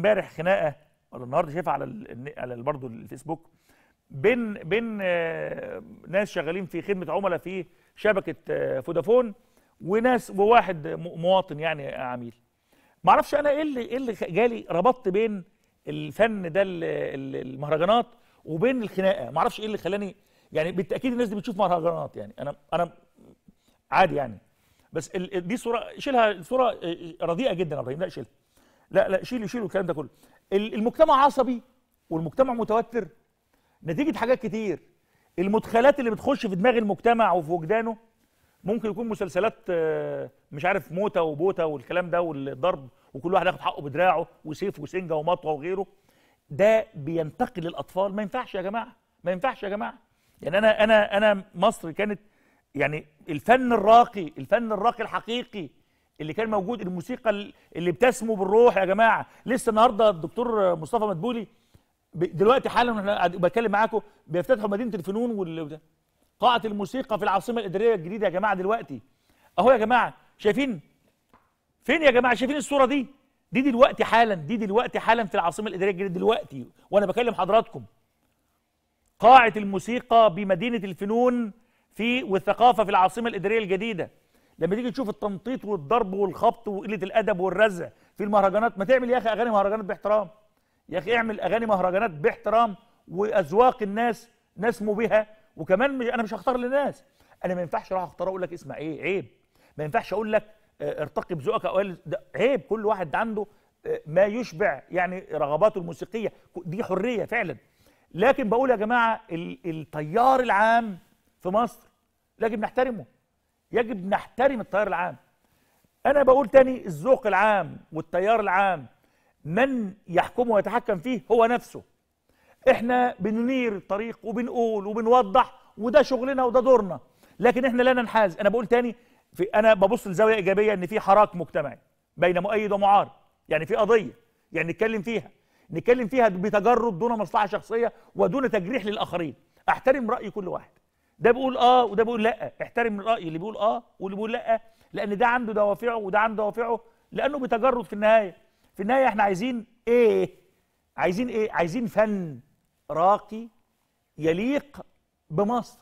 امبارح خناقه ولا النهارده شايفها على على برضه الفيسبوك بين بين آه، ناس شغالين في خدمه عملاء في شبكه آه، فودافون وناس وواحد مواطن يعني آه، عميل ما اعرفش انا ايه اللي ايه اللي جالي ربطت بين الفن ده المهرجانات وبين الخناقه ما اعرفش ايه اللي خلاني يعني بالتاكيد الناس دي بتشوف مهرجانات يعني انا انا عادي يعني بس دي صوره شيلها صوره رديئه جدا يا ابراهيم لا شيلها لا لا شيلوا شيلوا الكلام ده كله المجتمع عصبي والمجتمع متوتر نتيجه حاجات كتير المدخلات اللي بتخش في دماغ المجتمع وفي وجدانه ممكن يكون مسلسلات آه، مش عارف موته وبوته والكلام ده والضرب وكل واحد ياخد حقه بدراعه وسيف وسنجه ومطوه وغيره ده بينتقل للاطفال ما ينفعش يا جماعه ما ينفعش يا جماعه يعني انا انا انا مصر كانت يعني الفن الراقي الفن الراقي الحقيقي اللي كان موجود الموسيقى اللي بتسمو بالروح يا جماعه لسه النهارده الدكتور مصطفى مدبولي دلوقتي حالا وانا بتكلم معاكم بيفتتحوا مدينه الفنون وال قاعه الموسيقى في العاصمه الاداريه الجديده يا جماعه دلوقتي اهو يا جماعه شايفين فين يا جماعه شايفين الصوره دي دي دلوقتي حالا دي دلوقتي حالا في العاصمه الاداريه الجديده دلوقتي وانا بكلم حضراتكم قاعه الموسيقى بمدينه الفنون في والثقافه في العاصمه الاداريه الجديده لما تيجي تشوف التنطيط والضرب والخبط وقله الادب والرزه في المهرجانات ما تعمل يا اخي اغاني مهرجانات باحترام يا اخي اعمل اغاني مهرجانات باحترام واذواق الناس نسمو بها وكمان انا مش هختار للناس انا ما ينفعش اروح اختار اقول لك اسمع ايه عيب ما ينفعش اقول لك آه، ارتقي بذوقك او عيب كل واحد عنده آه، ما يشبع يعني رغباته الموسيقيه دي حريه فعلا لكن بقول يا جماعه التيار العام في مصر لكن نحترمه يجب نحترم التيار العام انا بقول تاني الذوق العام والتيار العام من يحكمه ويتحكم فيه هو نفسه احنا بننير الطريق وبنقول وبنوضح وده شغلنا وده دورنا لكن احنا لا ننحاز انا بقول تاني في انا ببص لزاويه ايجابيه ان في حراك مجتمعي بين مؤيد ومعارض يعني في قضيه يعني نتكلم فيها نتكلم فيها بتجرد دون مصلحه شخصيه ودون تجريح للاخرين احترم راي كل واحد ده بيقول اه وده بيقول لا احترم الراي اللي بيقول اه واللي بيقول لا لان ده عنده دوافعه وده عنده دوافعه لانه بتجرد في النهايه في النهايه احنا عايزين ايه عايزين ايه عايزين فن راقي يليق بمصر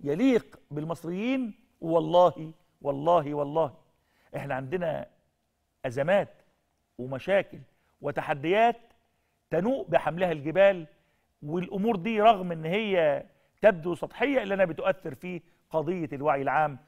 يليق بالمصريين والله والله والله احنا عندنا ازمات ومشاكل وتحديات تنوء بحملها الجبال والامور دي رغم ان هي تبدو سطحية إلا أنها بتؤثر في قضية الوعي العام